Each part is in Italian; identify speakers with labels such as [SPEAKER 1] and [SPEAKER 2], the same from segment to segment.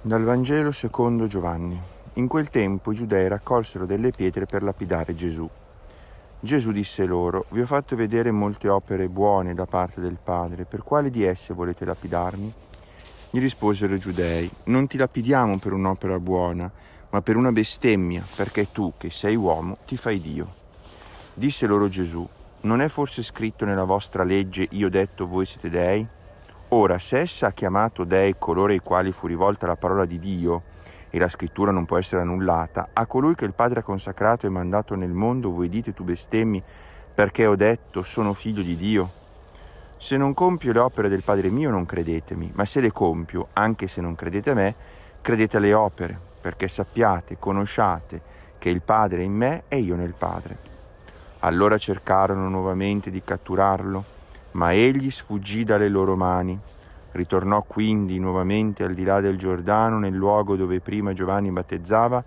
[SPEAKER 1] Dal Vangelo secondo Giovanni. In quel tempo i giudei raccolsero delle pietre per lapidare Gesù. Gesù disse loro, vi ho fatto vedere molte opere buone da parte del Padre, per quale di esse volete lapidarmi? Gli risposero i giudei, non ti lapidiamo per un'opera buona, ma per una bestemmia, perché tu, che sei uomo, ti fai Dio. Disse loro Gesù, non è forse scritto nella vostra legge, io detto voi siete dei? Ora, se essa ha chiamato dei coloro ai quali fu rivolta la parola di Dio, e la scrittura non può essere annullata, a colui che il Padre ha consacrato e mandato nel mondo, voi dite tu bestemmi, perché ho detto sono figlio di Dio? Se non compio le opere del Padre mio non credetemi, ma se le compio, anche se non credete a me, credete alle opere, perché sappiate, conosciate che il Padre è in me e io nel Padre. Allora cercarono nuovamente di catturarlo ma egli sfuggì dalle loro mani. Ritornò quindi nuovamente al di là del Giordano, nel luogo dove prima Giovanni battezzava,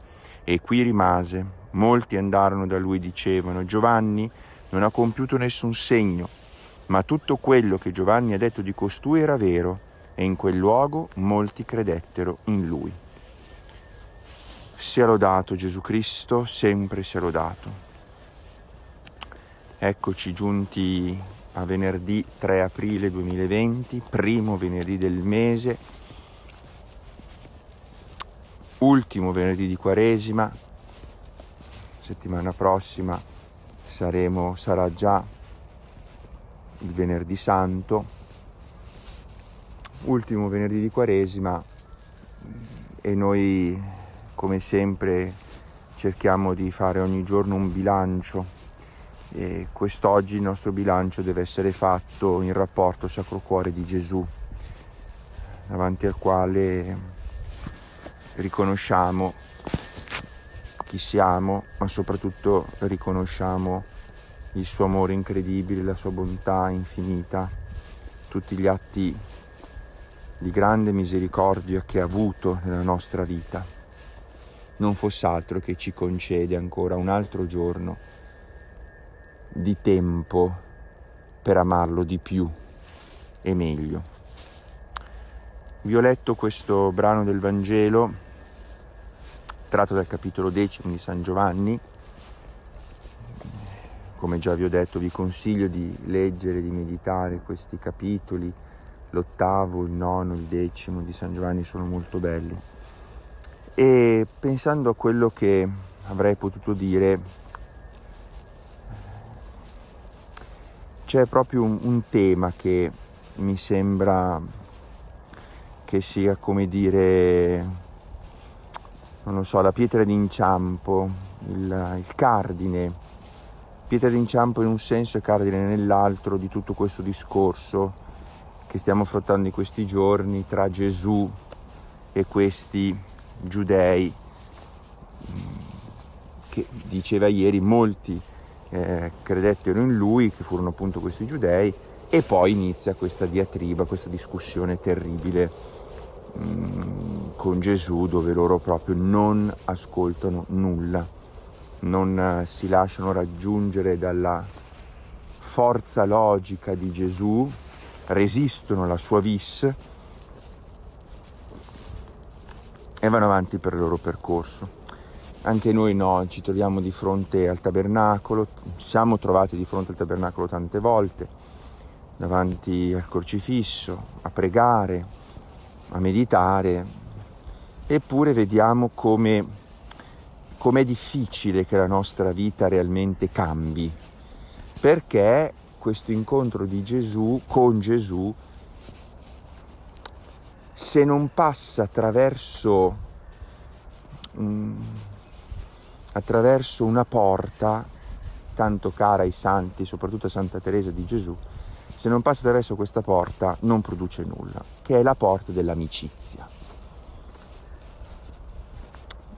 [SPEAKER 1] e qui rimase. Molti andarono da lui e dicevano, Giovanni non ha compiuto nessun segno, ma tutto quello che Giovanni ha detto di costui era vero, e in quel luogo molti credettero in lui. Sia lodato Gesù Cristo, sempre sia lodato. Eccoci giunti a venerdì 3 aprile 2020, primo venerdì del mese, ultimo venerdì di Quaresima, settimana prossima saremo, sarà già il venerdì santo, ultimo venerdì di Quaresima e noi come sempre cerchiamo di fare ogni giorno un bilancio e quest'oggi il nostro bilancio deve essere fatto in rapporto al Sacro Cuore di Gesù, davanti al quale riconosciamo chi siamo, ma soprattutto riconosciamo il suo amore incredibile, la sua bontà infinita, tutti gli atti di grande misericordia che ha avuto nella nostra vita. Non fosse altro che ci concede ancora un altro giorno di tempo per amarlo di più e meglio. Vi ho letto questo brano del Vangelo tratto dal capitolo decimo di San Giovanni. Come già vi ho detto, vi consiglio di leggere, di meditare questi capitoli. L'ottavo, il nono, il decimo di San Giovanni sono molto belli. E pensando a quello che avrei potuto dire c'è proprio un, un tema che mi sembra che sia come dire, non lo so, la pietra d'inciampo, il, il cardine, pietra d'inciampo in un senso e cardine nell'altro di tutto questo discorso che stiamo affrontando in questi giorni tra Gesù e questi giudei che diceva ieri molti eh, credettero in lui, che furono appunto questi giudei, e poi inizia questa diatriba, questa discussione terribile mm, con Gesù dove loro proprio non ascoltano nulla, non eh, si lasciano raggiungere dalla forza logica di Gesù, resistono alla sua vis e vanno avanti per il loro percorso anche noi no, ci troviamo di fronte al tabernacolo, ci siamo trovati di fronte al tabernacolo tante volte, davanti al crocifisso, a pregare, a meditare, eppure vediamo come è difficile che la nostra vita realmente cambi, perché questo incontro di Gesù con Gesù, se non passa attraverso... Um, attraverso una porta tanto cara ai santi, soprattutto a Santa Teresa di Gesù, se non passa attraverso questa porta non produce nulla, che è la porta dell'amicizia.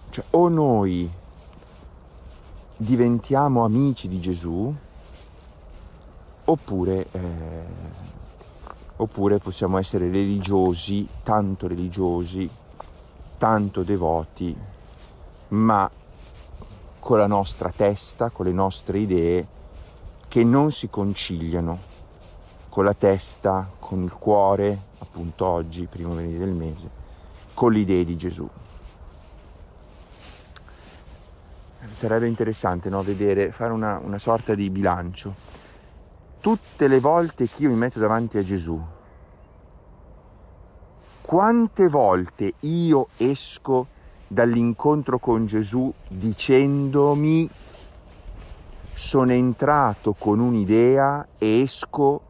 [SPEAKER 1] Cioè o noi diventiamo amici di Gesù oppure, eh, oppure possiamo essere religiosi, tanto religiosi, tanto devoti, ma con la nostra testa, con le nostre idee che non si conciliano con la testa, con il cuore, appunto oggi, primo venerdì del mese, con le idee di Gesù. Sarebbe interessante no, vedere, fare una, una sorta di bilancio. Tutte le volte che io mi metto davanti a Gesù, quante volte io esco dall'incontro con Gesù dicendomi sono entrato con un'idea e esco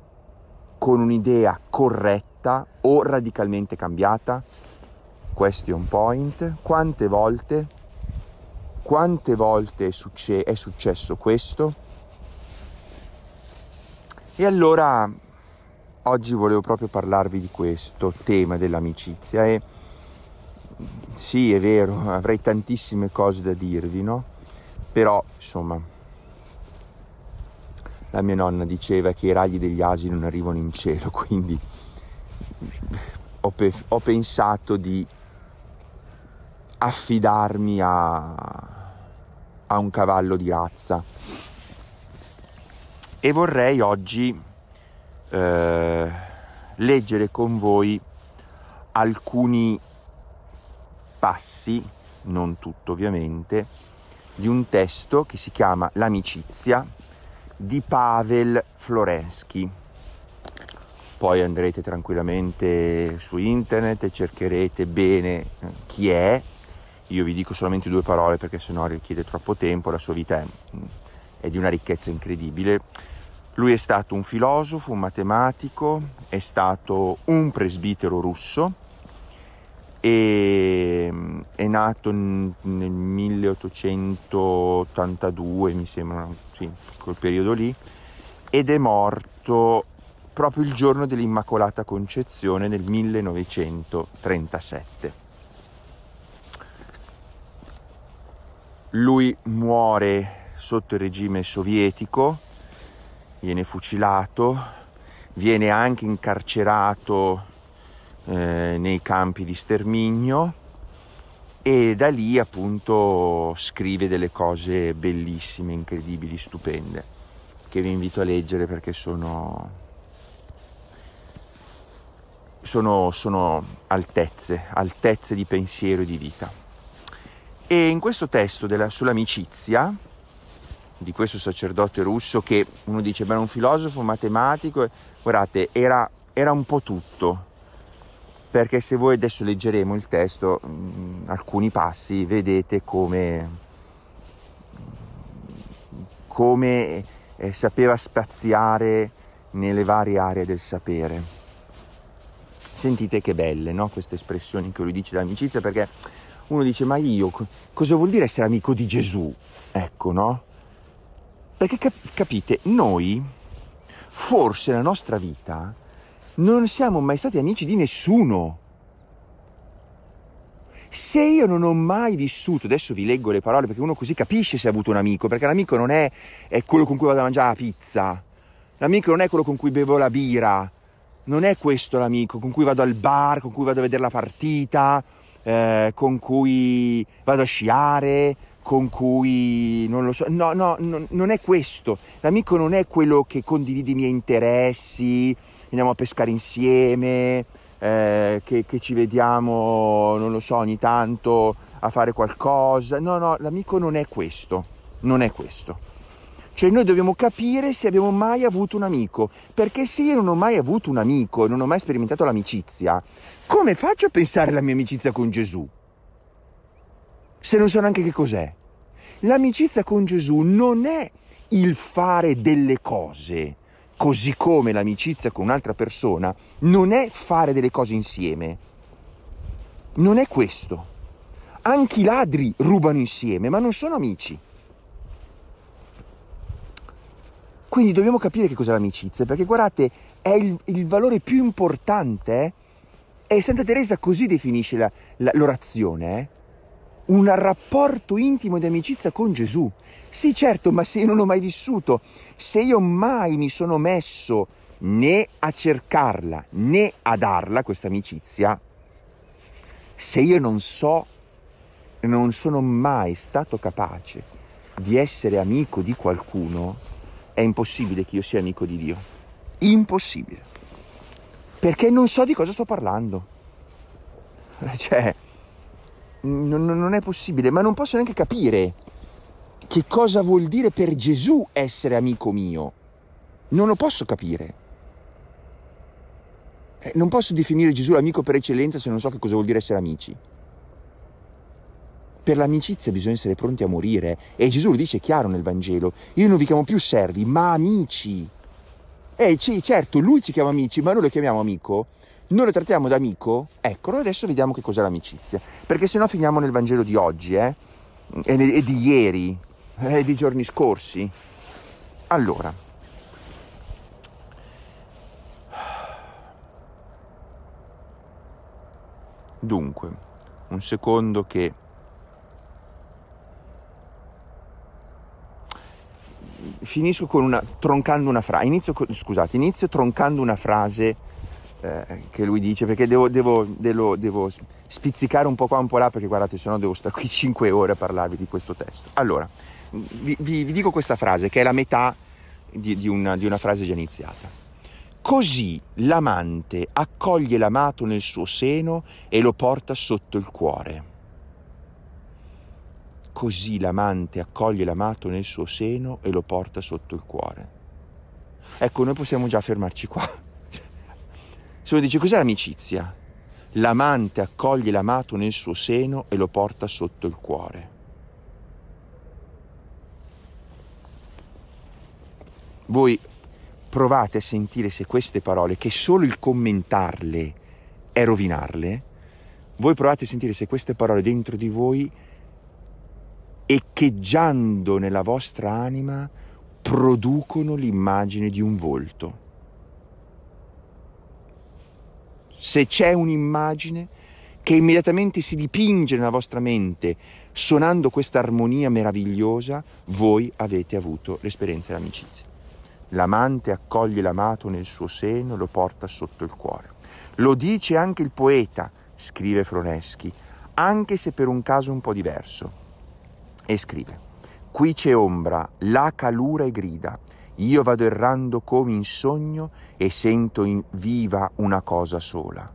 [SPEAKER 1] con un'idea corretta o radicalmente cambiata? Question point. Quante volte, quante volte è, succe- è successo questo? E allora oggi volevo proprio parlarvi di questo tema dell'amicizia e sì, è vero, avrei tantissime cose da dirvi, no? Però, insomma, la mia nonna diceva che i ragli degli asi non arrivano in cielo, quindi ho, pe- ho pensato di affidarmi a, a un cavallo di razza. E vorrei oggi eh, leggere con voi alcuni passi, non tutto ovviamente, di un testo che si chiama L'amicizia di Pavel Florensky. Poi andrete tranquillamente su internet e cercherete bene eh, chi è. Io vi dico solamente due parole perché sennò richiede troppo tempo, la sua vita è, è di una ricchezza incredibile. Lui è stato un filosofo, un matematico, è stato un presbitero russo e mm, è nato nel 1882 mi sembra sì quel periodo lì ed è morto proprio il giorno dell'Immacolata Concezione nel 1937 lui muore sotto il regime sovietico viene fucilato viene anche incarcerato eh, nei campi di sterminio e da lì appunto scrive delle cose bellissime, incredibili, stupende, che vi invito a leggere perché sono, sono, sono altezze, altezze di pensiero e di vita. E in questo testo della, sull'amicizia, di questo sacerdote russo che uno dice ma era un filosofo, matematico, guardate, era, era un po' tutto, perché se voi adesso leggeremo il testo, mh, mm, alcuni passi, vedete come, come eh, sapeva spaziare nelle varie aree del sapere. Sentite che belle no? queste espressioni che lui dice dell'amicizia, perché uno dice ma io cosa vuol dire essere amico di Gesù? Ecco, no? Perché cap- capite, noi, forse la nostra vita non siamo mai stati amici di nessuno. Se io non ho mai vissuto, adesso vi leggo le parole perché uno così capisce se ha avuto un amico, perché l'amico non è, è quello con cui vado a mangiare la pizza, l'amico non è quello con cui bevo la birra, non è questo l'amico con cui vado al bar, con cui vado a vedere la partita, eh, con cui vado a sciare, con cui non lo so. No, no, no, non è questo. L'amico non è quello che condivide i miei interessi, andiamo a pescare insieme, eh, che, che, ci vediamo, non lo so, ogni tanto a fare qualcosa. No, no, l'amico non è questo, non è questo. Cioè noi dobbiamo capire se abbiamo mai avuto un amico, perché se io non ho mai avuto un amico e non ho mai sperimentato l'amicizia, come faccio a pensare alla mia amicizia con Gesù? Se non so neanche che cos'è. L'amicizia con Gesù non è il fare delle cose, Così come l'amicizia con un'altra persona non è fare delle cose insieme. Non è questo. Anche i ladri rubano insieme, ma non sono amici. Quindi dobbiamo capire che cos'è l'amicizia, perché guardate, è il, il valore più importante. Eh? E Santa Teresa così definisce la, la, l'orazione. Eh? un rapporto intimo di amicizia con Gesù. Sì, certo, ma se io non ho mai vissuto, se io mai mi sono messo né a cercarla né a darla questa amicizia, se io non so, non sono mai stato capace di essere amico di qualcuno, è impossibile che io sia amico di Dio. Impossibile. Perché non so di cosa sto parlando. Cioè, non, non è possibile, ma non posso neanche capire che cosa vuol dire per Gesù essere amico mio. Non lo posso capire. Eh, non posso definire Gesù l'amico per eccellenza se non so che cosa vuol dire essere amici. Per l'amicizia bisogna essere pronti a morire e Gesù lo dice chiaro nel Vangelo. Io non vi chiamo più servi, ma amici. eh, sì, certo, lui ci chiama amici, ma noi lo chiamiamo amico noi lo trattiamo da amico? Ecco, noi adesso vediamo che cos'è l'amicizia, perché se no finiamo nel Vangelo di oggi, eh? E, e di ieri, e eh, di giorni scorsi. Allora, Dunque, un secondo che... Finisco con una... troncando una frase, inizio, con... scusate, inizio troncando una frase eh, che lui dice, perché devo, devo, devo, devo, spizzicare un po' qua, un po' là, perché guardate, se no devo stare qui 5 ore a parlarvi di questo testo. Allora, vi, vi, vi dico questa frase, che è la metà di, di, una, di una frase già iniziata. Così l'amante accoglie l'amato nel suo seno e lo porta sotto il cuore. Così l'amante accoglie l'amato nel suo seno e lo porta sotto il cuore. Ecco, noi possiamo già fermarci qua. Se uno dice cos'è l'amicizia? L'amante accoglie l'amato nel suo seno e lo porta sotto il cuore. Voi provate a sentire se queste parole, che solo il commentarle è rovinarle, voi provate a sentire se queste parole dentro di voi, echeggiando nella vostra anima, producono l'immagine di un volto. se c'è un'immagine che immediatamente si dipinge nella vostra mente suonando questa armonia meravigliosa, voi avete avuto l'esperienza dell'amicizia. L'amante accoglie l'amato nel suo seno, lo porta sotto il cuore. Lo dice anche il poeta, scrive Froneschi, anche se per un caso un po' diverso. E scrive, qui c'è ombra, là calura e grida, io vado errando come in sogno e sento in viva una cosa sola.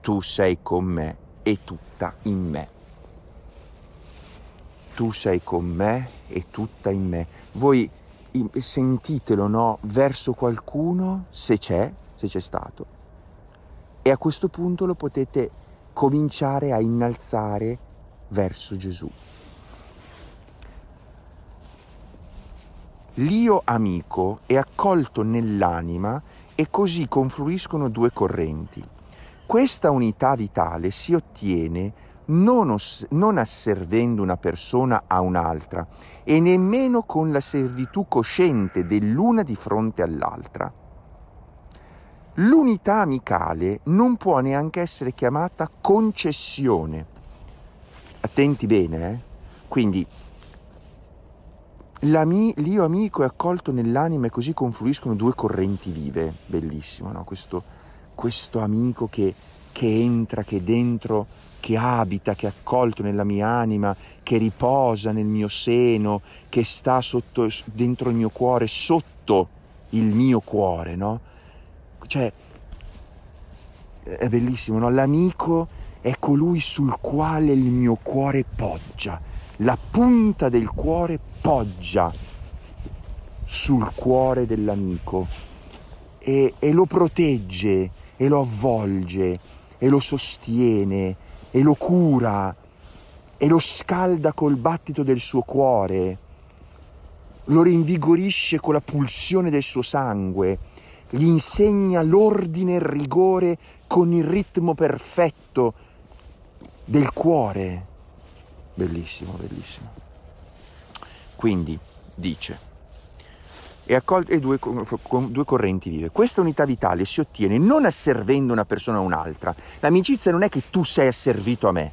[SPEAKER 1] Tu sei con me e tutta in me. Tu sei con me e tutta in me. Voi sentitelo, no? Verso qualcuno, se c'è, se c'è stato. E a questo punto lo potete cominciare a innalzare verso Gesù. L'io amico è accolto nell'anima e così confluiscono due correnti. Questa unità vitale si ottiene non, os- non asservendo una persona a un'altra e nemmeno con la servitù cosciente dell'una di fronte all'altra. L'unità amicale non può neanche essere chiamata concessione. Attenti bene, eh? Quindi l'io amico è accolto nell'anima e così confluiscono due correnti vive, bellissimo, no? questo, questo, amico che, che entra, che è dentro, che abita, che è accolto nella mia anima, che riposa nel mio seno, che sta sotto, dentro il mio cuore, sotto il mio cuore, no? Cioè, è bellissimo, no? L'amico è colui sul quale il mio cuore poggia la punta del cuore poggia sul cuore dell'amico e, e lo protegge e lo avvolge e lo sostiene e lo cura e lo scalda col battito del suo cuore, lo rinvigorisce con la pulsione del suo sangue, gli insegna l'ordine e il rigore con il ritmo perfetto del cuore. Bellissimo, bellissimo. Quindi dice, e accolte due, due, correnti vive. Questa unità vitale si ottiene non asservendo una persona a un'altra. L'amicizia non è che tu sei asservito a me.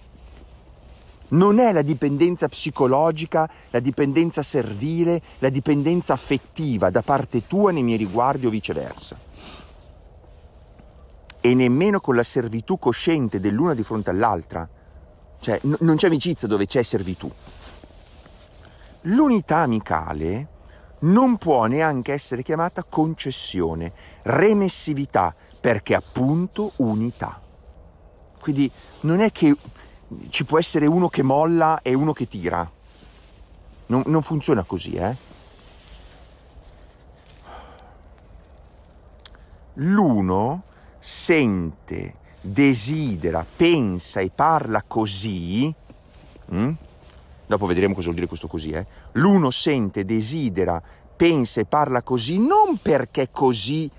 [SPEAKER 1] Non è la dipendenza psicologica, la dipendenza servile, la dipendenza affettiva da parte tua nei miei riguardi o viceversa. E nemmeno con la servitù cosciente dell'una di fronte all'altra, cioè, n- non c'è amicizia dove c'è servitù. L'unità amicale non può neanche essere chiamata concessione, remessività, perché appunto unità. Quindi non è che ci può essere uno che molla e uno che tira. Non, non funziona così, eh? L'uno sente desidera, pensa e parla così, mh? Mm? dopo vedremo cosa vuol dire questo così, eh? l'uno sente, desidera, pensa e parla così non perché così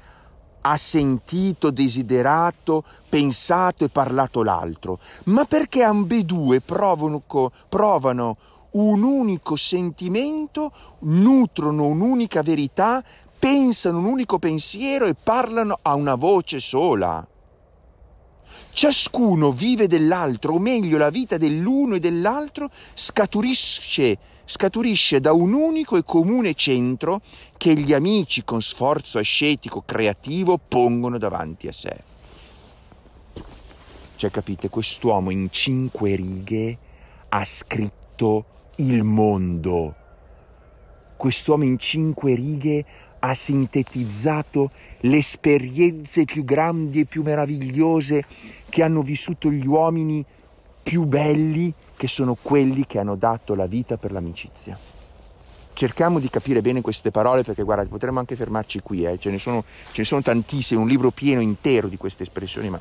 [SPEAKER 1] ha sentito, desiderato, pensato e parlato l'altro, ma perché ambedue provano, provano un unico sentimento, nutrono un'unica verità, pensano un unico pensiero e parlano a una voce sola. Ciascuno vive dell'altro, o meglio la vita dell'uno e dell'altro scaturisce, scaturisce da un unico e comune centro che gli amici con sforzo ascetico creativo pongono davanti a sé. Cioè capite, quest'uomo in cinque righe ha scritto il mondo. Quest'uomo in cinque righe ha sintetizzato le esperienze più grandi e più meravigliose che hanno vissuto gli uomini più belli, che sono quelli che hanno dato la vita per l'amicizia. Cerchiamo di capire bene queste parole perché guarda, potremmo anche fermarci qui, eh? ce, ne sono, ce ne sono tantissime, un libro pieno intero di queste espressioni, ma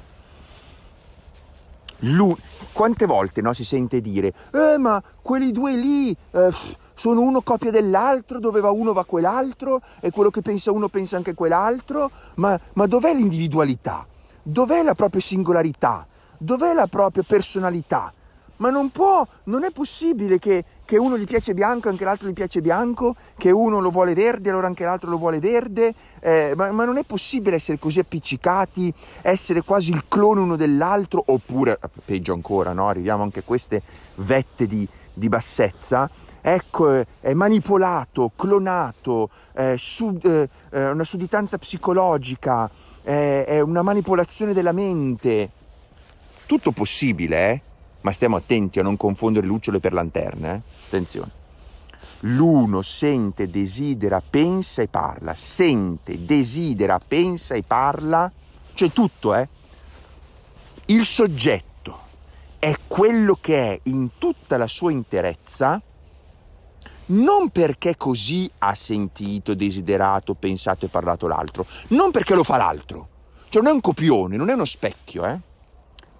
[SPEAKER 1] L'un... quante volte no, si sente dire eh ma quelli due lì eh, sono uno copia dell'altro, dove va uno va quell'altro e quello che pensa uno pensa anche quell'altro, ma, ma dov'è l'individualità? Dov'è la propria singolarità? Dov'è la propria personalità? Ma non può, non è possibile che, che uno gli piace bianco e anche l'altro gli piace bianco, che uno lo vuole verde allora anche l'altro lo vuole verde, eh, ma, ma, non è possibile essere così appiccicati, essere quasi il clone uno dell'altro, oppure, peggio ancora, no? arriviamo anche a queste vette di, di bassezza, ecco, è manipolato, clonato, è sud, eh, è una sudditanza psicologica, è, è, una manipolazione della mente. Tutto possibile, eh? ma stiamo attenti a non confondere lucciole per lanterne. Eh? Attenzione. L'uno sente, desidera, pensa e parla. Sente, desidera, pensa e parla. Cioè tutto, eh? Il soggetto è quello che è in tutta la sua interezza, non perché così ha sentito, desiderato, pensato e parlato l'altro, non perché lo fa l'altro, cioè non è un copione, non è uno specchio, eh?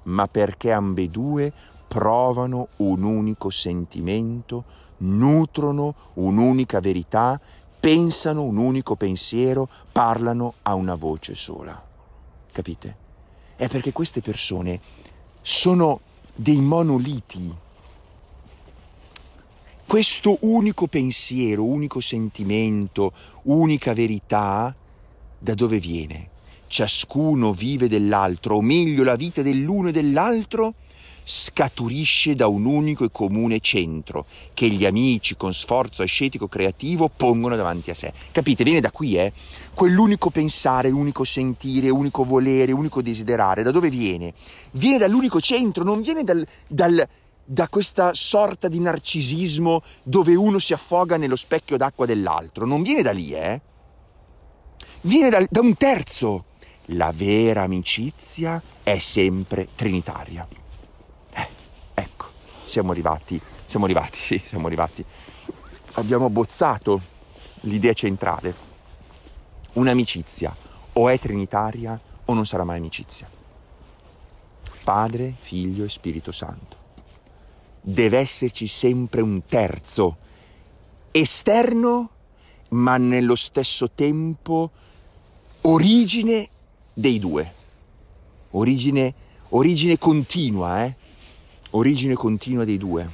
[SPEAKER 1] ma perché ambedue provano un unico sentimento, nutrono un'unica verità, pensano un unico pensiero, parlano a una voce sola. Capite? È perché queste persone sono dei monoliti. Questo unico pensiero, unico sentimento, unica verità, da dove viene? Ciascuno vive dell'altro, o meglio la vita dell'uno e dell'altro scaturisce da un unico e comune centro che gli amici con sforzo ascetico creativo pongono davanti a sé. Capite? Viene da qui, eh? Quell'unico pensare, unico sentire, unico volere, unico desiderare, da dove viene? Viene dall'unico centro, non viene dal, dal, da questa sorta di narcisismo dove uno si affoga nello specchio d'acqua dell'altro, non viene da lì, eh? Viene da, da un terzo. La vera amicizia è sempre trinitaria siamo arrivati, siamo arrivati, sì, siamo arrivati. Abbiamo bozzato l'idea centrale. Un'amicizia o è trinitaria o non sarà mai amicizia. Padre, Figlio e Spirito Santo. Deve esserci sempre un terzo esterno, ma nello stesso tempo origine dei due. Origine, origine continua, eh? origine continua dei due,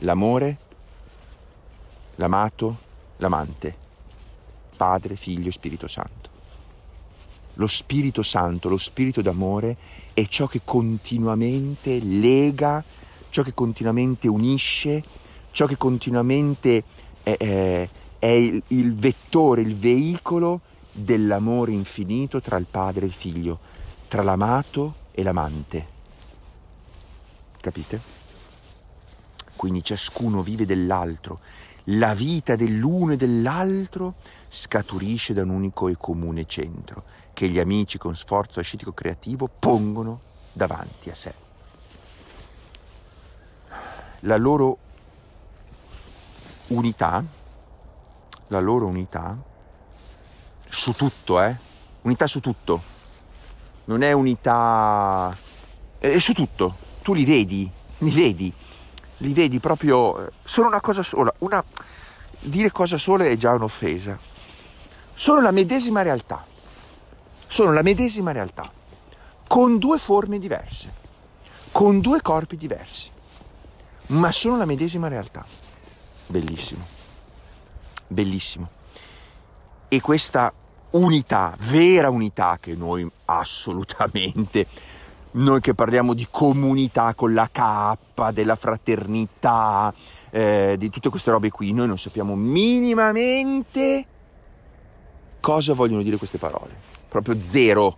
[SPEAKER 1] l'amore, l'amato, l'amante, Padre, Figlio e Spirito Santo. Lo Spirito Santo, lo Spirito d'amore è ciò che continuamente lega, ciò che continuamente unisce, ciò che continuamente è, è, è il, il vettore, il veicolo dell'amore infinito tra il Padre e il Figlio, tra l'amato e l'amante capite? Quindi ciascuno vive dell'altro, la vita dell'uno e dell'altro scaturisce da un unico e comune centro che gli amici con sforzo ascetico creativo pongono davanti a sé. La loro unità, la loro unità su tutto, eh? Unità su tutto. Non è unità... è su tutto, tu li vedi, li vedi, li vedi proprio, sono una cosa sola, una, dire cosa sola è già un'offesa, sono la medesima realtà, sono la medesima realtà, con due forme diverse, con due corpi diversi, ma sono la medesima realtà, bellissimo, bellissimo. E questa unità, vera unità che noi assolutamente noi che parliamo di comunità con la K, della fraternità, eh, di tutte queste robe qui, noi non sappiamo minimamente cosa vogliono dire queste parole. Proprio zero,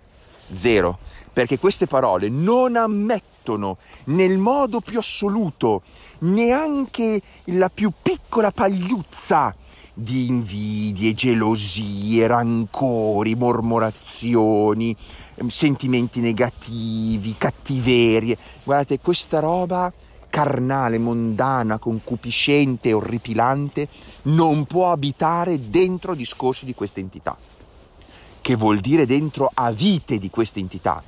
[SPEAKER 1] zero. Perché queste parole non ammettono nel modo più assoluto neanche la più piccola pagliuzza di invidie, gelosie, rancori, mormorazioni, Ehm, sentimenti negativi, cattiverie. Guardate, questa roba carnale, mondana, concupiscente, orripilante, non può abitare dentro discorsi di questa entità, che vuol dire dentro a vite di questa entità.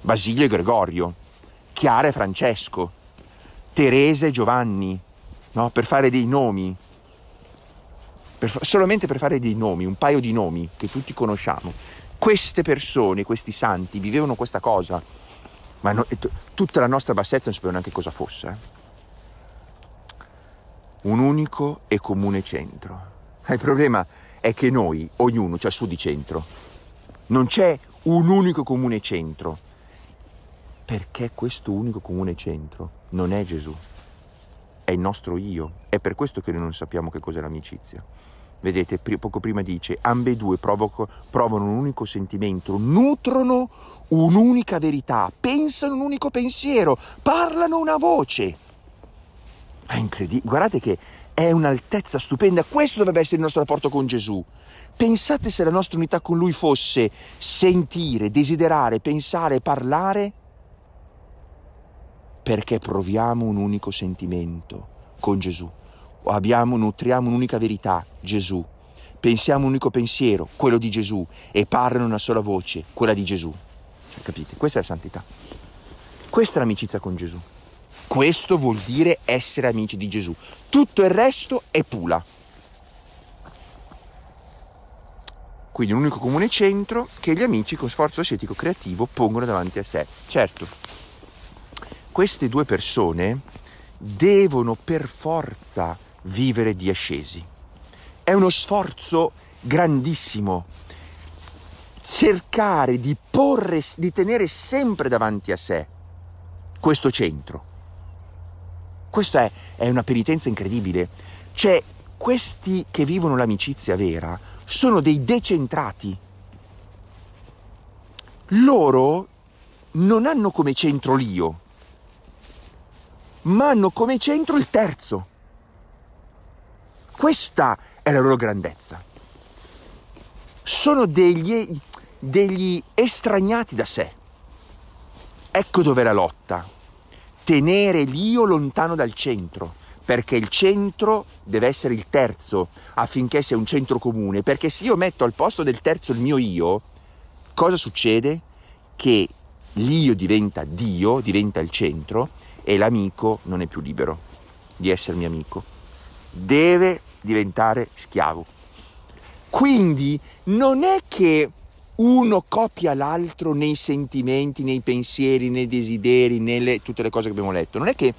[SPEAKER 1] Basilio e Gregorio, Chiara e Francesco, Teresa e Giovanni, no? per fare dei nomi, per solamente per fare dei nomi, un paio di nomi che tutti conosciamo, queste persone, questi santi, vivevano questa cosa, ma no, tutta la nostra bassezza non sapeva neanche cosa fosse. Eh. Un unico e comune centro. Il problema è che noi, ognuno, c'è il suo di centro. Non c'è un unico comune centro. Perché questo unico comune centro non è Gesù, è il nostro io. È per questo che noi non sappiamo che cos'è l'amicizia. Vedete, poco prima dice, ambedue provoco, provano un unico sentimento, nutrono un'unica verità, pensano un unico pensiero, parlano una voce. È incredibile, guardate che è un'altezza stupenda, questo dovrebbe essere il nostro rapporto con Gesù. Pensate se la nostra unità con Lui fosse sentire, desiderare, pensare, parlare, perché proviamo un unico sentimento con Gesù abbiamo, nutriamo un'unica verità, Gesù. Pensiamo un unico pensiero, quello di Gesù, e parlano una sola voce, quella di Gesù. Cioè, capite? Questa è la santità. Questa è l'amicizia con Gesù. Questo vuol dire essere amici di Gesù. Tutto il resto è pula. Quindi un unico comune centro che gli amici con sforzo ascetico creativo pongono davanti a sé. Certo, queste due persone devono per forza vivere di ascesi. È uno sforzo grandissimo cercare di porre, di tenere sempre davanti a sé questo centro. Questa è, è una penitenza incredibile. Cioè, questi che vivono l'amicizia vera sono dei decentrati. Loro non hanno come centro l'io, ma hanno come centro il terzo. Questa è la loro grandezza. Sono degli, degli estraniati da sé. Ecco dov'è la lotta. Tenere l'io lontano dal centro, perché il centro deve essere il terzo affinché sia un centro comune, perché se io metto al posto del terzo il mio io, cosa succede? Che l'io diventa Dio, diventa il centro e l'amico non è più libero di essermi amico deve diventare schiavo. Quindi non è che uno copia l'altro nei sentimenti, nei pensieri, nei desideri, nelle tutte le cose che abbiamo letto. Non è che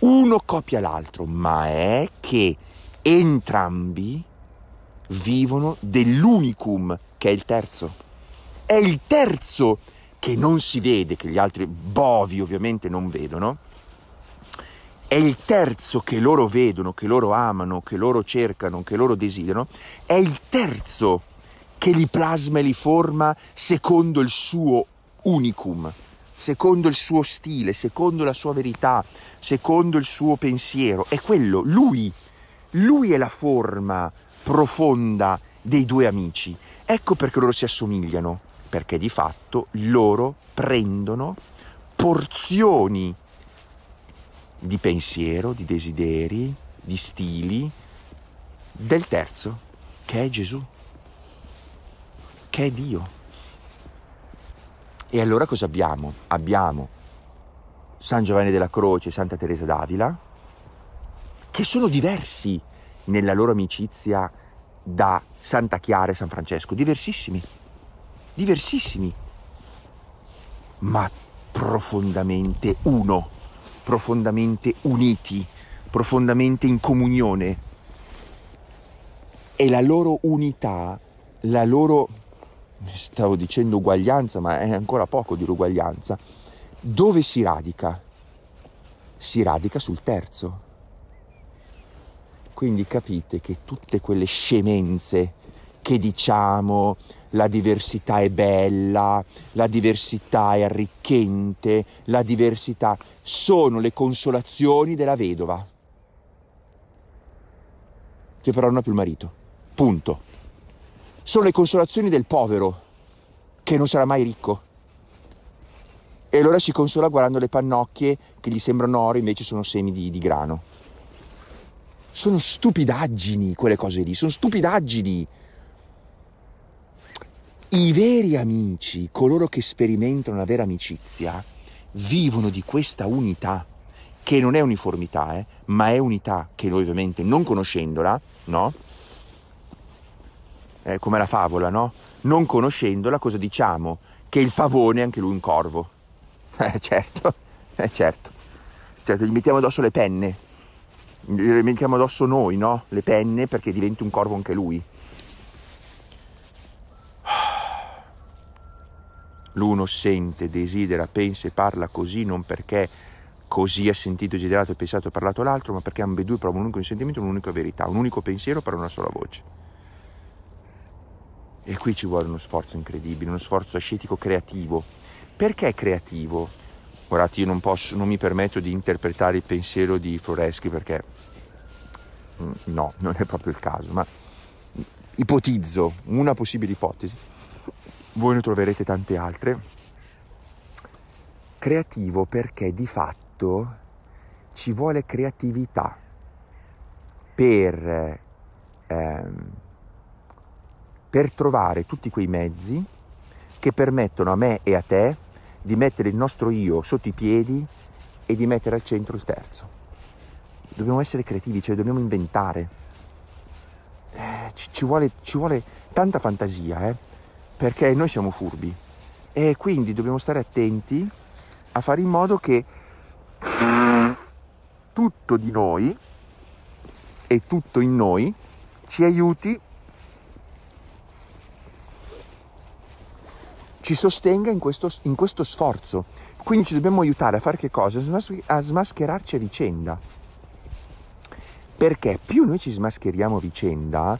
[SPEAKER 1] uno copia l'altro, ma è che entrambi vivono dell'unicum, che è il terzo. È il terzo che non si vede, che gli altri bovi ovviamente non vedono, è il terzo che loro vedono, che loro amano, che loro cercano, che loro desiderano, è il terzo che li plasma e li forma secondo il suo unicum, secondo il suo stile, secondo la sua verità, secondo il suo pensiero. È quello, lui, lui è la forma profonda dei due amici. Ecco perché loro si assomigliano, perché di fatto loro prendono porzioni di pensiero, di desideri, di stili del terzo, che è Gesù, che è Dio. E allora cosa abbiamo? Abbiamo San Giovanni della Croce e Santa Teresa d'Avila, che sono diversi nella loro amicizia da Santa Chiara e San Francesco, diversissimi, diversissimi, ma profondamente uno profondamente uniti, profondamente in comunione. E la loro unità, la loro, stavo dicendo uguaglianza, ma è ancora poco dire uguaglianza, dove si radica? Si radica sul terzo. Quindi capite che tutte quelle scemenze che diciamo, la diversità è bella, la diversità è arricchente, la diversità sono le consolazioni della vedova, che però non ha più il marito. Punto. Sono le consolazioni del povero, che non sarà mai ricco. E allora si consola guardando le pannocchie che gli sembrano oro, invece sono semi di, di grano. Sono stupidaggini quelle cose lì, sono stupidaggini. I veri amici, coloro che sperimentano la vera amicizia, vivono di questa unità, che non è uniformità, eh, ma è unità che noi ovviamente non conoscendola, no? È come la favola, no? Non conoscendola cosa diciamo? Che il pavone è anche lui un corvo. Eh certo, eh certo. Certo, gli mettiamo addosso le penne. Gli mettiamo addosso noi, no? Le penne perché diventi un corvo anche lui. l'uno sente, desidera, pensa e parla così non perché così ha sentito, desiderato, pensato e parlato l'altro, ma perché ambedue provano un unico sentimento, un'unica verità, un unico pensiero per una sola voce. E qui ci vuole uno sforzo incredibile, uno sforzo ascetico creativo. Perché creativo? Guardate, io non, posso, non mi permetto di interpretare il pensiero di Floreschi perché mm, no, non è proprio il caso, ma ipotizzo una possibile ipotesi voi ne troverete tante altre. Creativo perché di fatto ci vuole creatività per, ehm, per trovare tutti quei mezzi che permettono a me e a te di mettere il nostro io sotto i piedi e di mettere al centro il terzo. Dobbiamo essere creativi, cioè dobbiamo inventare. Eh, ci, ci, vuole, ci, vuole, tanta fantasia, eh? perché noi siamo furbi e quindi dobbiamo stare attenti a fare in modo che tutto di noi e tutto in noi ci aiuti, ci sostenga in questo, in questo sforzo. Quindi ci dobbiamo aiutare a fare che cosa? A smascherarci a vicenda. Perché più noi ci smascheriamo a vicenda,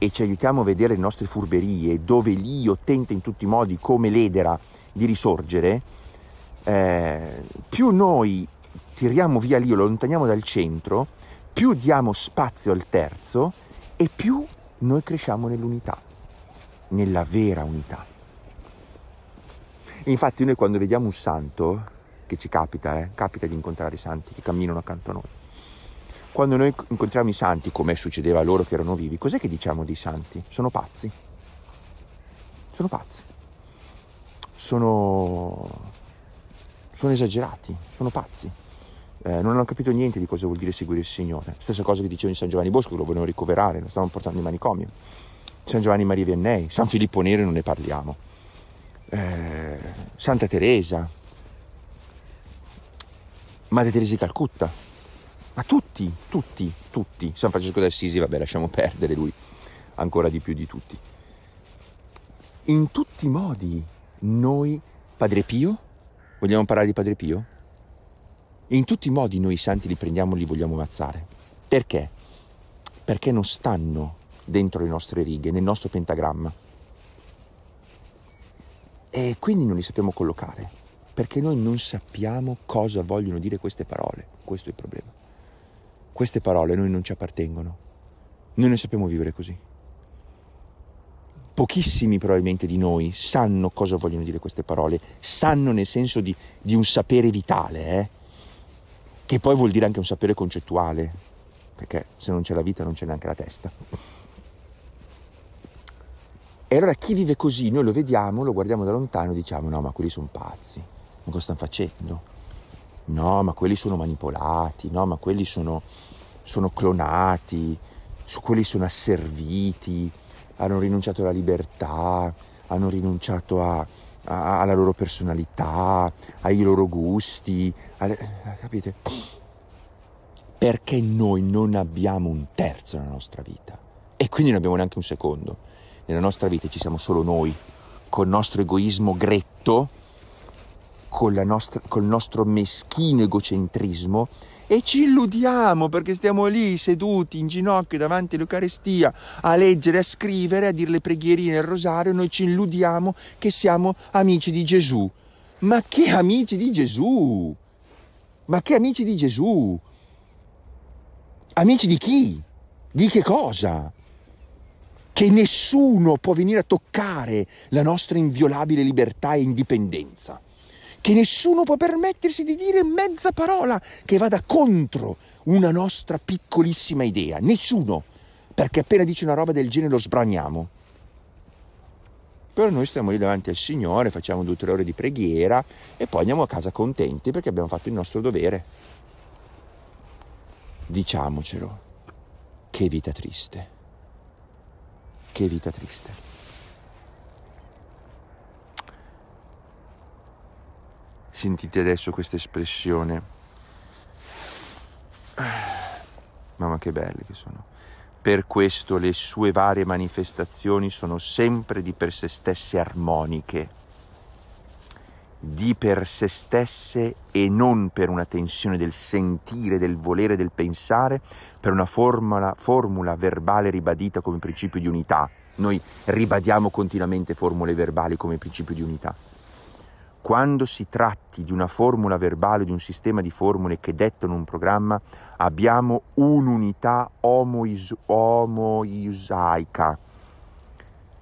[SPEAKER 1] e ci aiutiamo a vedere le nostre furberie, dove l'io tenta in tutti i modi, come l'edera, di risorgere, eh, più noi tiriamo via l'io, lo allontaniamo dal centro, più diamo spazio al terzo e più noi cresciamo nell'unità, nella vera unità. infatti noi quando vediamo un santo, che ci capita, eh, capita di incontrare santi che camminano accanto a noi, quando noi incontriamo i santi, come succedeva a loro che erano vivi, cos'è che diciamo dei santi? Sono pazzi. Sono pazzi. Sono, sono esagerati, sono pazzi. Eh, non hanno capito niente di cosa vuol dire seguire il Signore. Stessa cosa che dicevano di San Giovanni Bosco, che lo volevano ricoverare, lo stavano portando in manicomio. San Giovanni Maria Vianney, San Filippo Neri non ne parliamo. Eh, Santa Teresa, Madre Teresa di Calcutta, ma tutti, tutti, tutti. San Francesco d'Assisi, vabbè, lasciamo perdere lui, ancora di più di tutti. In tutti i modi, noi, Padre Pio, vogliamo parlare di Padre Pio? In tutti i modi noi i santi li prendiamo e li vogliamo ammazzare. Perché? Perché non stanno dentro le nostre righe, nel nostro pentagramma. E quindi non li sappiamo collocare, perché noi non sappiamo cosa vogliono dire queste parole. Questo è il problema. Queste parole a noi non ci appartengono. Noi non sappiamo vivere così. Pochissimi probabilmente di noi sanno cosa vogliono dire queste parole, sanno nel senso di, di un sapere vitale, eh? che poi vuol dire anche un sapere concettuale, perché se non c'è la vita non c'è neanche la testa. E allora chi vive così, noi lo vediamo, lo guardiamo da lontano e diciamo no, ma quelli sono pazzi, ma cosa stanno facendo? No, ma quelli sono manipolati, no, ma quelli sono sono clonati, su quelli sono asserviti, hanno rinunciato alla libertà, hanno rinunciato a, a, alla loro personalità, ai loro gusti, alle, capite? Perché noi non abbiamo un terzo nella nostra vita e quindi non abbiamo neanche un secondo. Nella nostra vita ci siamo solo noi, col nostro egoismo gretto nostra, col nostro meschino egocentrismo e ci illudiamo perché stiamo lì seduti in ginocchio davanti all'Eucarestia a leggere, a scrivere, a dire le preghierine al rosario, noi ci illudiamo che siamo amici di Gesù. Ma che amici di Gesù? Ma che amici di Gesù? Amici di chi? Di che cosa? Che nessuno può venire a toccare la nostra inviolabile libertà e indipendenza che nessuno può permettersi di dire mezza parola che vada contro una nostra piccolissima idea. Nessuno, perché appena dice una roba del genere lo sbraniamo. Però noi stiamo lì davanti al Signore, facciamo due o tre ore di preghiera e poi andiamo a casa contenti perché abbiamo fatto il nostro dovere. Diciamocelo, che vita triste. Che vita triste. Sentite adesso questa espressione. Mamma che belle che sono. Per questo le sue varie manifestazioni sono sempre di per sé stesse armoniche, di per sé stesse e non per una tensione del sentire, del volere, del pensare, per una formula, formula verbale ribadita come principio di unità. Noi ribadiamo continuamente formule verbali come principio di unità quando si tratti di una formula verbale, di un sistema di formule che dettano un programma, abbiamo un'unità omoisaica,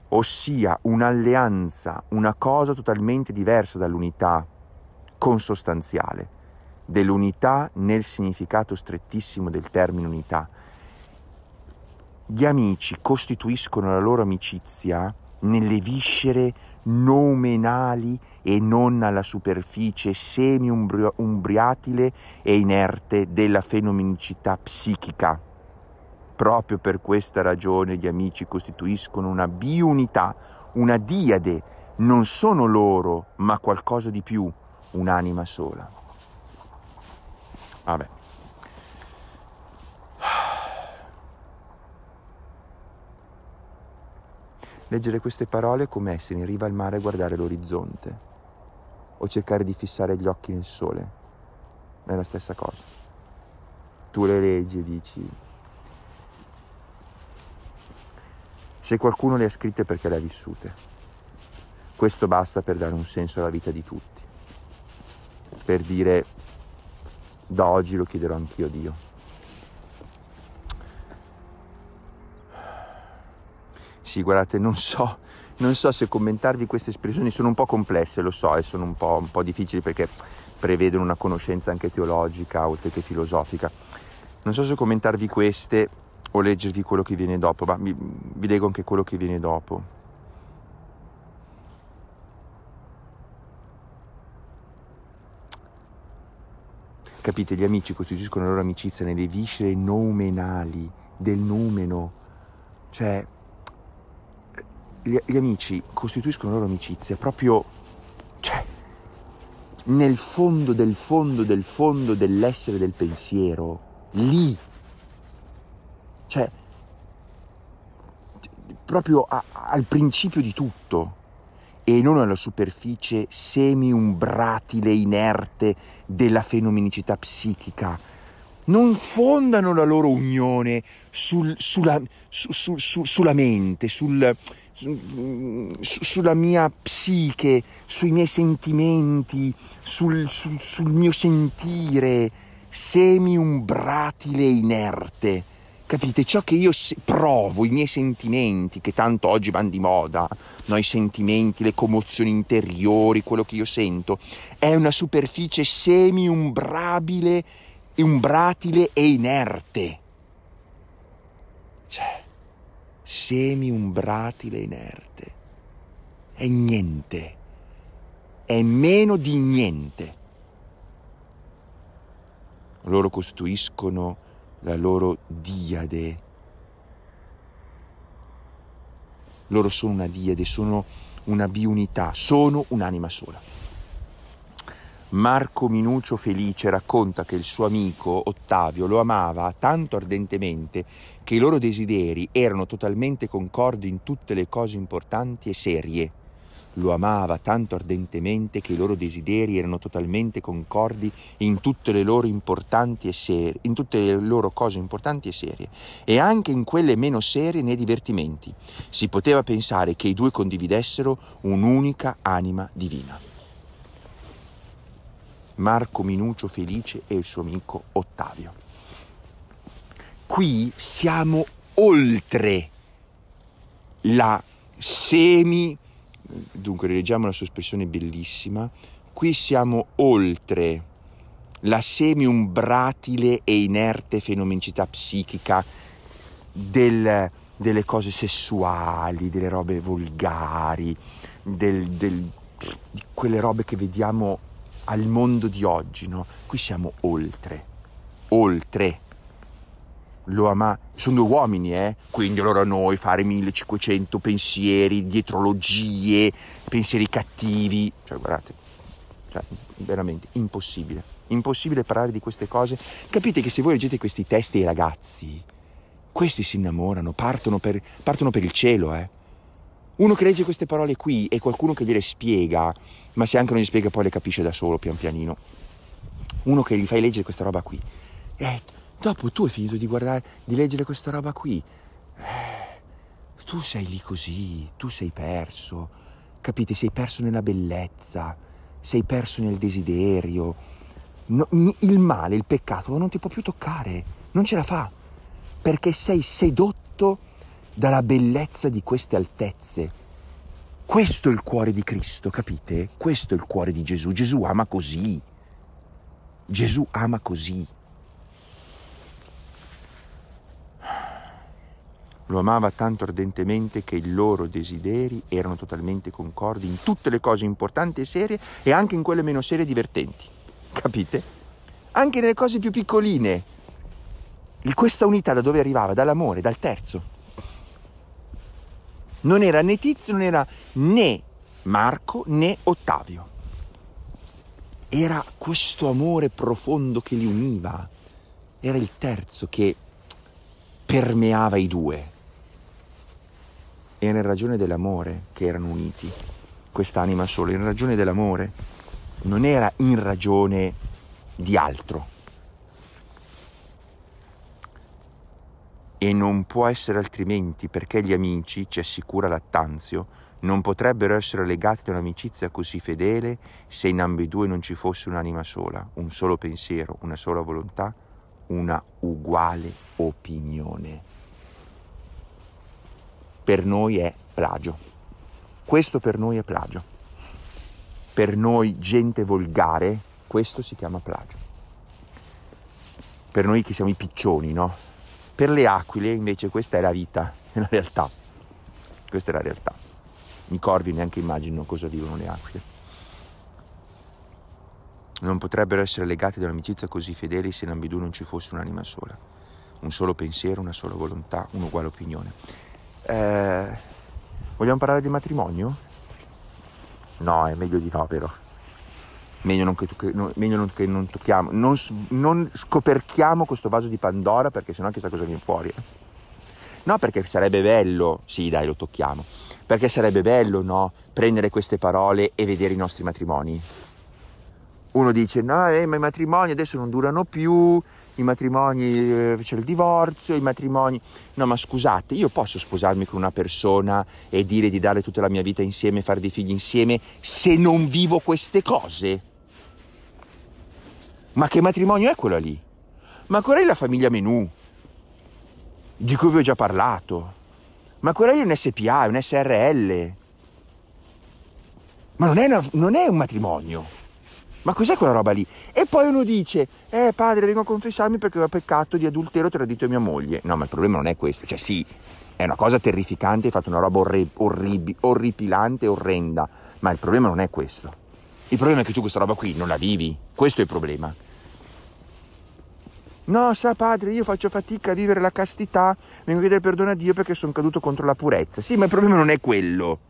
[SPEAKER 1] ossia un'alleanza, una cosa totalmente diversa dall'unità consostanziale, dell'unità nel significato strettissimo del termine unità. Gli amici costituiscono la loro amicizia nelle viscere nomenali e non alla superficie semi-umbriatile e inerte della fenomenicità psichica. Proprio per questa ragione gli amici costituiscono una biunità, una diade, non sono loro, ma qualcosa di più, un'anima sola. Vabbè. Leggere queste parole è come essere in riva al mare a guardare l'orizzonte o cercare di fissare gli occhi nel sole. È la stessa cosa. Tu le leggi e dici... Se qualcuno le ha scritte perché le ha vissute. Questo basta per dare un senso alla vita di tutti. Per dire da oggi lo chiederò anch'io a Dio. sì, guardate, non so, non so se commentarvi queste espressioni, sono un po' complesse, lo so, e sono un po', un po difficili perché prevedono una conoscenza anche teologica, oltre che filosofica. Non so se commentarvi queste o leggervi quello che viene dopo, ma vi, vi leggo anche quello che viene dopo. Capite, gli amici costituiscono la loro amicizia nelle viscere noumenali del numeno, cioè gli, gli amici costituiscono loro amicizia proprio cioè, nel fondo del fondo del fondo dell'essere del pensiero, lì. Cioè, proprio a, al principio di tutto e non alla superficie semi-umbratile, inerte della fenomenicità psichica. Non fondano la loro unione sul, sulla, su, su, su, sulla mente, sul, Mm, sulla mia psiche, sui miei sentimenti, sul, sul, sul mio sentire, semi un e inerte. Capite? Ciò che io provo, i miei sentimenti, che tanto oggi vanno di moda, no? i sentimenti, le commozioni interiori, quello che io sento, è una superficie semi umbrabile, umbratile e inerte semi umbratile inerte. È niente, è meno di niente. Loro costruiscono la loro diade. Loro sono una diade, sono una biunità, sono un'anima sola. Marco Minuccio Felice racconta che il suo amico Ottavio lo amava tanto ardentemente che i loro desideri erano totalmente concordi in tutte le cose importanti e serie. Lo amava tanto ardentemente che i loro desideri erano totalmente concordi in tutte le loro importanti e serie, in tutte le loro cose importanti e serie, e anche in quelle meno serie nei divertimenti. Si poteva pensare che i due condividessero un'unica anima divina. Marco Minuccio Felice e il suo amico Ottavio qui siamo oltre la semi, dunque rileggiamo la sua espressione bellissima, qui siamo oltre la semi-umbratile e inerte fenomenicità psichica del, delle cose sessuali, delle robe volgari, del, del, di quelle robe che vediamo al mondo di oggi, no? Qui siamo oltre, oltre lo ama. Sono due uomini, eh? Quindi allora noi fare 1500 pensieri, dietrologie, pensieri cattivi. Cioè, guardate, cioè, veramente impossibile. Impossibile parlare di queste cose. Capite che se voi leggete questi testi ai ragazzi, questi si innamorano, partono per, partono per il cielo, eh? Uno che legge queste parole qui e qualcuno che gliele spiega, ma se anche non gli spiega poi le capisce da solo pian pianino. Uno che gli fai leggere questa roba qui. Eh, Dopo tu hai finito di guardare, di leggere questa roba qui. Eh, tu sei lì così, tu sei perso, capite? Sei perso nella bellezza, sei perso nel desiderio. No, il male, il peccato non ti può più toccare, non ce la fa, perché sei sedotto dalla bellezza di queste altezze. Questo è il cuore di Cristo, capite? Questo è il cuore di Gesù. Gesù ama così. Gesù ama così. Lo amava tanto ardentemente che i loro desideri erano totalmente concordi in tutte le cose importanti e serie e anche in quelle meno serie e divertenti. Capite? Anche nelle cose più piccoline. E questa unità da dove arrivava? Dall'amore, dal terzo. Non era né Tizio, non era né Marco né Ottavio. Era questo amore profondo che li univa. Era il terzo che permeava i due. Era in ragione dell'amore che erano uniti, quest'anima sola, in ragione dell'amore, non era in ragione di altro. E non può essere altrimenti perché gli amici, ci assicura Lattanzio, non potrebbero essere legati da un'amicizia così fedele se in ambedue non ci fosse un'anima sola, un solo pensiero, una sola volontà, una uguale opinione per noi è plagio. Questo per noi è plagio. Per noi gente volgare, questo si chiama plagio. Per noi che siamo i piccioni, no? Per le aquile invece questa è la vita, è la realtà. Questa è la realtà. I corvi neanche immagino cosa vivono le aquile. Non potrebbero essere legati da un'amicizia così fedele se in ambedue non ci fosse un'anima sola, un solo pensiero, una sola volontà, un'uguale opinione. Eh, vogliamo parlare di matrimonio? No, è meglio di no, vero? Meglio non che, no, meglio non, che non tocchiamo, non, non, scoperchiamo questo vaso di Pandora perché sennò chissà cosa viene fuori. Eh. No, perché sarebbe bello, sì dai, lo tocchiamo, perché sarebbe bello, no, prendere queste parole e vedere i nostri matrimoni. Uno dice, no, eh, ma i matrimoni adesso non durano più, i matrimoni, eh, c'è il divorzio, i matrimoni... No, ma scusate, io posso sposarmi con una persona e dire di dare tutta la mia vita insieme, fare dei figli insieme, se non vivo queste cose? Ma che matrimonio è quello lì? Ma quella è la famiglia Menù, di cui vi ho già parlato. Ma quella lì è un SPA, è un SRL. Ma non è, una, non è un matrimonio ma cos'è quella roba lì? E poi uno dice, eh padre vengo a confessarmi perché ho peccato di adultero tradito mia moglie. No, ma il problema non è questo, cioè sì, è una cosa terrificante, hai fatto una roba orri- orrib- orripilante, orrenda, ma il problema non è questo. Il problema è che tu questa roba qui non la vivi, questo è il problema. No, sa padre, io faccio fatica a vivere la castità, vengo a chiedere perdono a Dio perché sono caduto contro la purezza. Sì, ma il problema non è quello.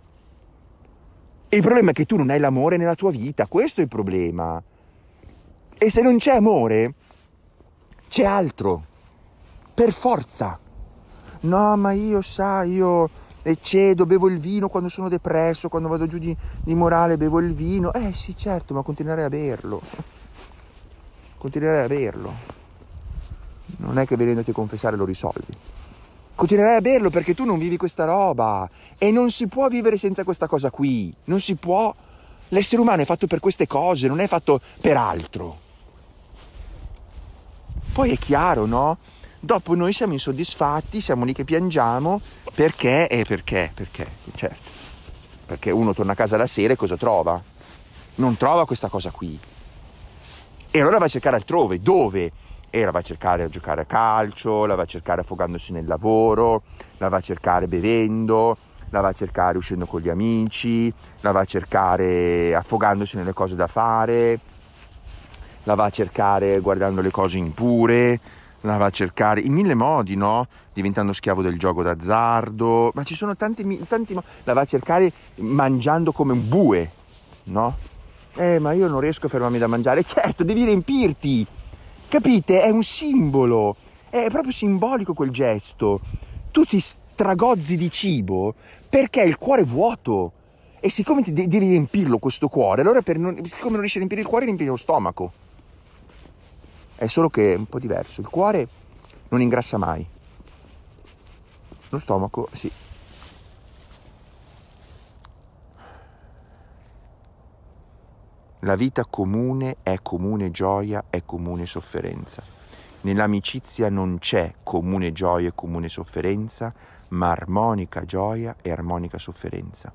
[SPEAKER 1] Il problema è che tu non hai l'amore nella tua vita, questo è il problema. E se non c'è amore, c'è altro. Per forza. No, ma io sai, io eccedo, bevo il vino quando sono depresso, quando vado giù di, di morale bevo il vino. Eh sì, certo, ma continuerei a berlo. Continuerei a berlo. Non è che venendoti a confessare lo risolvi continuerai a berlo perché tu non vivi questa roba e non si può vivere senza questa cosa qui, non si può. L'essere umano è fatto per queste cose, non è fatto per altro. Poi è chiaro, no? Dopo noi siamo insoddisfatti, siamo lì che piangiamo, perché e perché, perché, certo. Perché uno torna a casa la sera e cosa trova? Non trova questa cosa qui. E allora va a cercare altrove, dove? e la va a cercare a giocare a calcio, la va a cercare affogandosi nel lavoro, la va a cercare bevendo, la va a cercare uscendo con gli amici, la va a cercare affogandosi nelle cose da fare, la va a cercare guardando le cose impure, la va a cercare in mille modi, no? Diventando schiavo del gioco d'azzardo, ma ci sono tanti, tanti modi. La va a cercare mangiando come un bue, no? Eh, ma io non riesco a fermarmi da mangiare. Certo, devi riempirti, Capite? È un simbolo, è proprio simbolico quel gesto. Tu ti stragozzi di cibo perché il cuore è vuoto. E siccome ti devi riempirlo questo cuore, allora non, siccome non riesci a riempire il cuore, riempire lo stomaco. È solo che è un po' diverso. Il cuore non ingrassa mai. Lo stomaco sì. La vita comune è comune gioia, e comune sofferenza. Nell'amicizia non c'è comune gioia e comune sofferenza, ma armonica gioia e armonica sofferenza.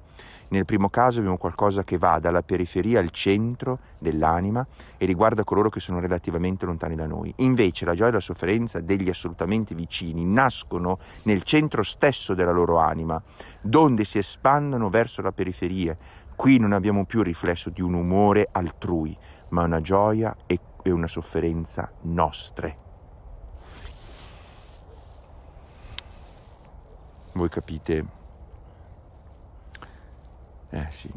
[SPEAKER 1] Nel primo caso abbiamo qualcosa che va dalla periferia al centro dell'anima e riguarda coloro che sono relativamente lontani da noi. Invece la gioia e la sofferenza degli assolutamente vicini nascono nel centro stesso della loro anima, donde si espandono verso la periferia, Qui non abbiamo più il riflesso di un umore altrui, ma una gioia e, una sofferenza nostre. Voi capite? Eh sì,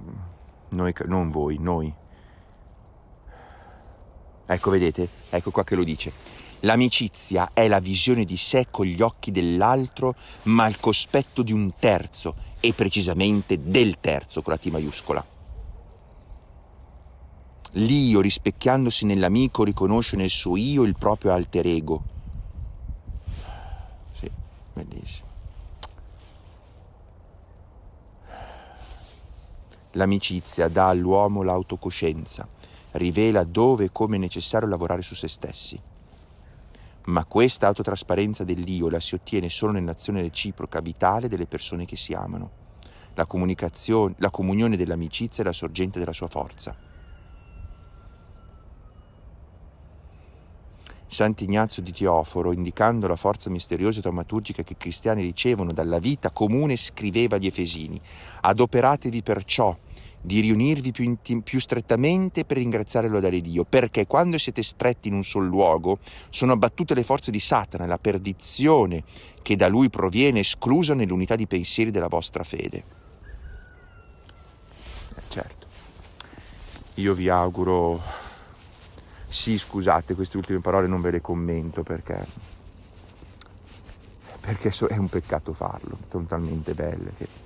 [SPEAKER 1] noi, non voi, noi. Ecco, vedete? Ecco qua che lo dice. L'amicizia è la visione di sé con gli occhi dell'altro, ma al cospetto di un terzo e precisamente del terzo con la T maiuscola. L'io, rispecchiandosi nell'amico, riconosce nel suo io il proprio alter ego. Sì, bellissimo. L'amicizia dà all'uomo l'autocoscienza, rivela dove e come è necessario lavorare su se stessi ma questa autotrasparenza dell'io la si ottiene solo nell'azione reciproca vitale delle persone che si amano. La, la comunione dell'amicizia è la sorgente della sua forza. Sant'Ignazio di Teoforo, indicando la forza misteriosa e taumaturgica che i cristiani ricevono dalla vita comune, scriveva agli Efesini: Adoperatevi perciò di riunirvi più, più strettamente per ringraziare e lodare Dio, perché quando siete stretti in un solo luogo sono abbattute le forze di Satana, la perdizione che da lui proviene, esclusa nell'unità di pensieri della vostra fede. Eh, certo, io vi auguro, sì scusate queste ultime parole non ve le commento perché perché è un peccato farlo, sono talmente belle. Che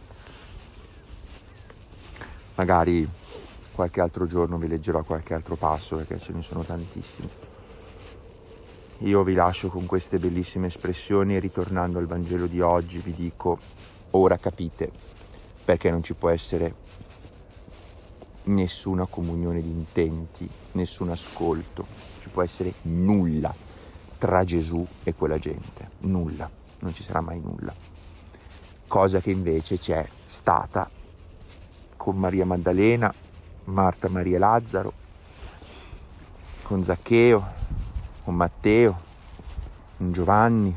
[SPEAKER 1] magari qualche altro giorno vi leggerò qualche altro passo perché ce ne sono tantissimi. Io vi lascio con queste bellissime espressioni e ritornando al Vangelo di oggi vi dico ora capite perché non ci può essere nessuna comunione di intenti, nessun ascolto, ci può essere nulla tra Gesù e quella gente, nulla, non ci sarà mai nulla cosa che invece c'è stata con Maria Maddalena, Marta Maria Lazzaro, con Zaccheo, con Matteo, con Giovanni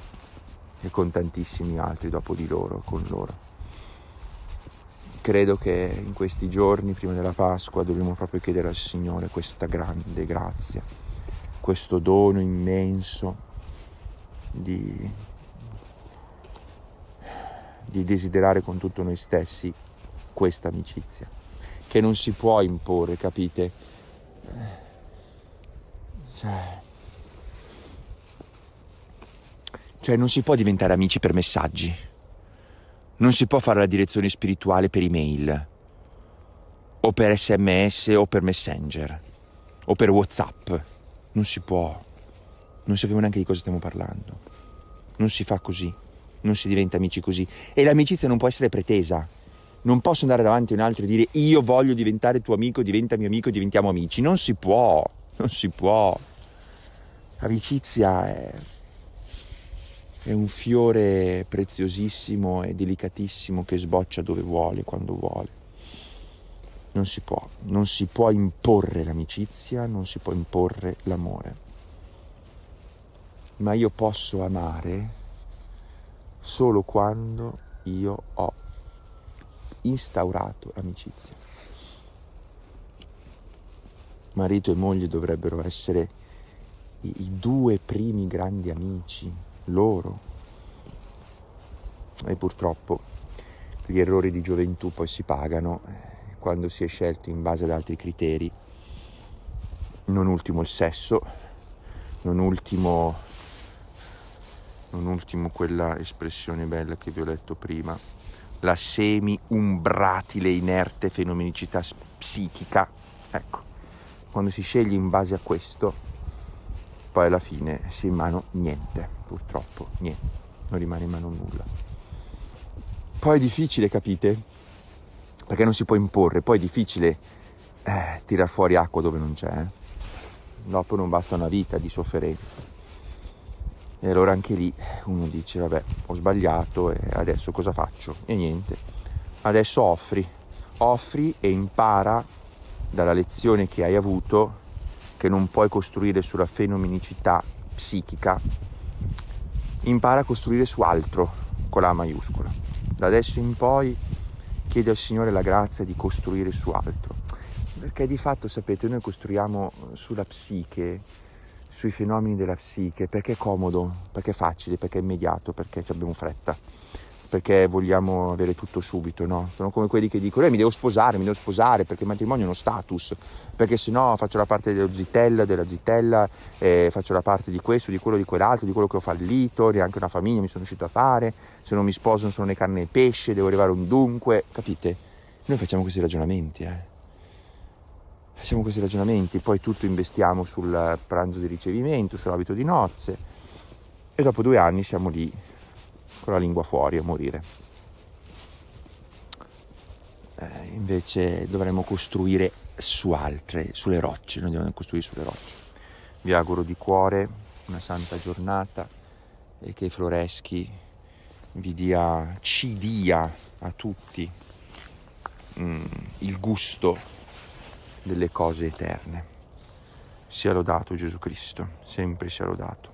[SPEAKER 1] e con tantissimi altri dopo di loro, con loro. Credo che in questi giorni, prima della Pasqua, dobbiamo proprio chiedere al Signore questa grande grazia, questo dono immenso di, di desiderare con tutto noi stessi questa amicizia, che non si può imporre, capite? Cioè... Cioè non si può diventare amici per messaggi. Non si può fare la direzione spirituale per email. O per sms o per messenger. O per whatsapp. Non si può. Non sappiamo neanche di cosa stiamo parlando. Non si fa così. Non si diventa amici così. E l'amicizia non può essere pretesa non posso andare davanti a un altro e dire io voglio diventare tuo amico, diventa mio amico, diventiamo amici. Non si può, non si può. L'amicizia è, è un fiore preziosissimo e delicatissimo che sboccia dove vuole, quando vuole. Non si può, non si può imporre l'amicizia, non si può imporre l'amore. Ma io posso amare solo quando io ho instaurato l'amicizia. Marito e moglie dovrebbero essere i, i due primi grandi amici, loro. E purtroppo gli errori di gioventù poi si pagano eh, quando si è scelto in base ad altri criteri, non ultimo il sesso, non ultimo non ultimo quella espressione bella che vi ho letto prima, la semi-umbratile inerte fenomenicità psichica. Ecco, quando si sceglie in base a questo, poi alla fine si è in mano niente, purtroppo, niente, non rimane in mano nulla. Poi è difficile, capite? Perché non si può imporre, poi è difficile eh, tirar fuori acqua dove non c'è. Eh? Dopo non basta una vita di sofferenza. E allora anche lì uno dice, vabbè, ho sbagliato e adesso cosa faccio? E niente, adesso offri, offri e impara dalla lezione che hai avuto che non puoi costruire sulla fenomenicità psichica, impara a costruire su altro, con la maiuscola. Da adesso in poi chiede al Signore la grazia di costruire su altro, perché di fatto sapete noi costruiamo sulla psiche sui fenomeni della psiche, perché è comodo, perché è facile, perché è immediato, perché abbiamo fretta, perché vogliamo avere tutto subito, no? Sono come quelli che dicono, eh, mi devo sposare, mi devo sposare, perché il matrimonio è uno status, perché se no faccio la parte dello zitella, della zitella, eh, faccio la parte di questo, di quello, di quell'altro, di quello che ho fallito, neanche una famiglia mi sono riuscito a fare, se non mi sposo non sono né carne né pesce, devo arrivare un dunque, capite? Noi facciamo questi ragionamenti, eh? facciamo questi ragionamenti, poi tutto investiamo sul pranzo di ricevimento, sull'abito di nozze e dopo due anni siamo lì con la lingua fuori a morire. Eh, invece dovremmo costruire su altre, sulle rocce, noi dobbiamo costruire sulle rocce. Vi auguro di cuore una santa giornata e che Floreschi vi dia, ci dia a tutti mm, il gusto delle cose eterne. Sia lodato Gesù Cristo, sempre sia lodato.